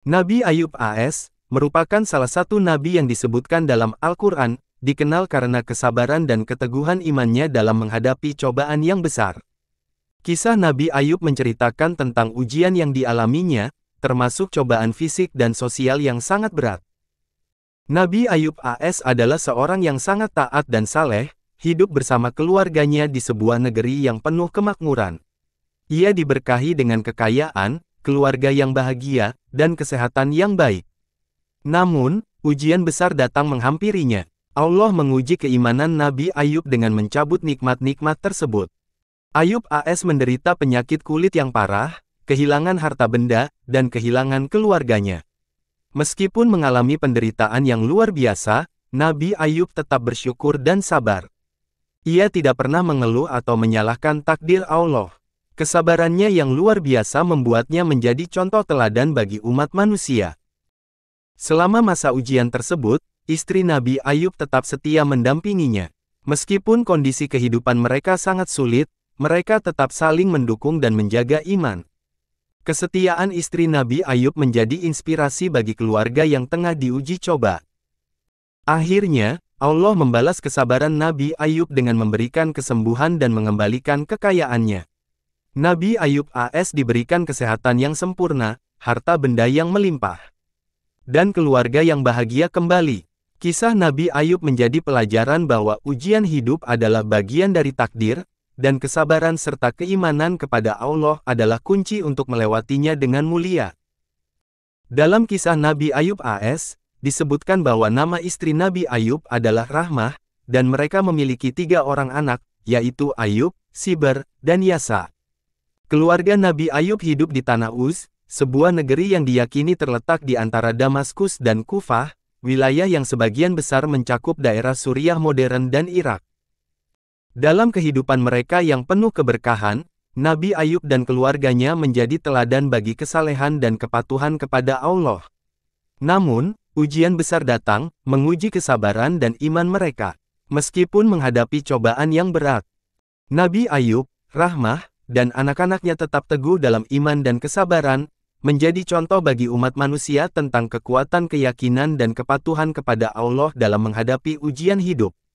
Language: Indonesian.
Nabi Ayub AS, merupakan salah satu nabi yang disebutkan dalam Al-Quran, dikenal karena kesabaran dan keteguhan imannya dalam menghadapi cobaan yang besar. Kisah Nabi Ayub menceritakan tentang ujian yang dialaminya, termasuk cobaan fisik dan sosial yang sangat berat. Nabi Ayub AS adalah seorang yang sangat taat dan saleh, hidup bersama keluarganya di sebuah negeri yang penuh kemakmuran. Ia diberkahi dengan kekayaan, keluarga yang bahagia, dan kesehatan yang baik. Namun, ujian besar datang menghampirinya. Allah menguji keimanan Nabi Ayub dengan mencabut nikmat-nikmat tersebut. Ayub AS menderita penyakit kulit yang parah, kehilangan harta benda, dan kehilangan keluarganya. Meskipun mengalami penderitaan yang luar biasa, Nabi Ayub tetap bersyukur dan sabar. Ia tidak pernah mengeluh atau menyalahkan takdir Allah. Kesabarannya yang luar biasa membuatnya menjadi contoh teladan bagi umat manusia. Selama masa ujian tersebut, istri Nabi Ayub tetap setia mendampinginya. Meskipun kondisi kehidupan mereka sangat sulit, mereka tetap saling mendukung dan menjaga iman. Kesetiaan istri Nabi Ayub menjadi inspirasi bagi keluarga yang tengah diuji coba. Akhirnya, Allah membalas kesabaran Nabi Ayub dengan memberikan kesembuhan dan mengembalikan kekayaannya. Nabi Ayub AS diberikan kesehatan yang sempurna, harta benda yang melimpah, dan keluarga yang bahagia kembali. Kisah Nabi Ayub menjadi pelajaran bahwa ujian hidup adalah bagian dari takdir, dan kesabaran serta keimanan kepada Allah adalah kunci untuk melewatinya dengan mulia. Dalam kisah Nabi Ayub AS, disebutkan bahwa nama istri Nabi Ayub adalah Rahmah, dan mereka memiliki tiga orang anak, yaitu Ayub, Siber, dan Yasa. Keluarga Nabi Ayub hidup di Tanah Uz, sebuah negeri yang diyakini terletak di antara Damaskus dan Kufah, wilayah yang sebagian besar mencakup daerah Suriah modern dan Irak. Dalam kehidupan mereka yang penuh keberkahan, Nabi Ayub dan keluarganya menjadi teladan bagi kesalehan dan kepatuhan kepada Allah. Namun, ujian besar datang, menguji kesabaran dan iman mereka, meskipun menghadapi cobaan yang berat. Nabi Ayub, Rahmah, dan anak-anaknya tetap teguh dalam iman dan kesabaran, menjadi contoh bagi umat manusia tentang kekuatan keyakinan dan kepatuhan kepada Allah dalam menghadapi ujian hidup.